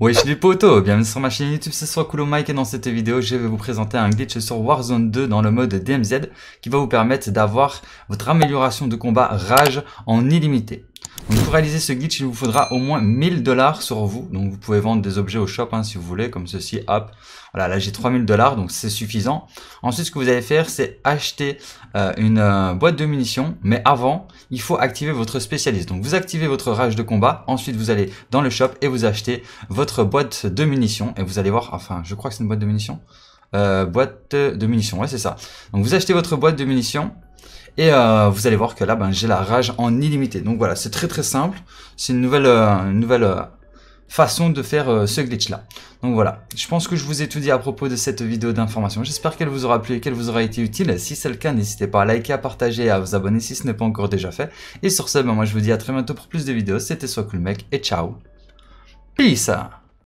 Wesh les potos, bienvenue sur ma chaîne YouTube, c'est soit Mike et dans cette vidéo je vais vous présenter un glitch sur Warzone 2 dans le mode DMZ qui va vous permettre d'avoir votre amélioration de combat rage en illimité réaliser ce glitch, il vous faudra au moins 1000 dollars sur vous. Donc vous pouvez vendre des objets au shop hein, si vous voulez, comme ceci, hop. Voilà, là j'ai 3000 dollars, donc c'est suffisant. Ensuite, ce que vous allez faire, c'est acheter euh, une euh, boîte de munitions. Mais avant, il faut activer votre spécialiste. Donc vous activez votre rage de combat. Ensuite, vous allez dans le shop et vous achetez votre boîte de munitions. Et vous allez voir, enfin, je crois que c'est une boîte de munitions. Euh, boîte de munitions, ouais c'est ça. Donc vous achetez votre boîte de munitions et euh, vous allez voir que là, ben, j'ai la rage en illimité. Donc voilà, c'est très très simple. C'est une nouvelle, euh, nouvelle euh, façon de faire ce glitch là. Donc voilà, je pense que je vous ai tout dit à propos de cette vidéo d'information. J'espère qu'elle vous aura plu et qu'elle vous aura été utile. Si c'est le cas, n'hésitez pas à liker, à partager et à vous abonner si ce n'est pas encore déjà fait. Et sur ce, ben moi je vous dis à très bientôt pour plus de vidéos. C'était Soit et ciao. Peace